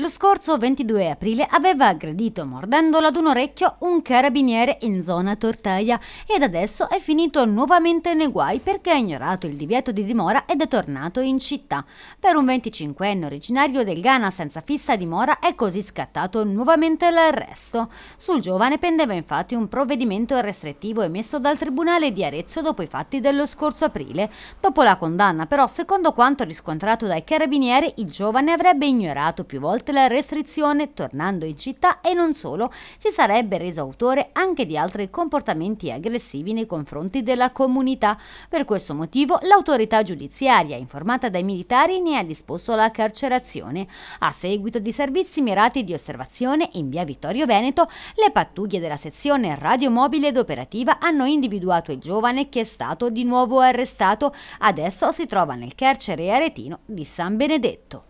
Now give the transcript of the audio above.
Lo scorso 22 aprile aveva aggredito mordendolo ad un orecchio un carabiniere in zona Tortaia ed adesso è finito nuovamente nei guai perché ha ignorato il divieto di dimora ed è tornato in città. Per un 25enne originario del Ghana senza fissa dimora è così scattato nuovamente l'arresto. Sul giovane pendeva infatti un provvedimento restrittivo emesso dal Tribunale di Arezzo dopo i fatti dello scorso aprile. Dopo la condanna però, secondo quanto riscontrato dai carabinieri, il giovane avrebbe ignorato più volte Durante la restrizione, tornando in città e non solo, si sarebbe reso autore anche di altri comportamenti aggressivi nei confronti della comunità. Per questo motivo l'autorità giudiziaria, informata dai militari, ne ha disposto la carcerazione. A seguito di servizi mirati di osservazione in via Vittorio Veneto, le pattuglie della sezione radiomobile ed operativa hanno individuato il giovane che è stato di nuovo arrestato. Adesso si trova nel carcere aretino di San Benedetto.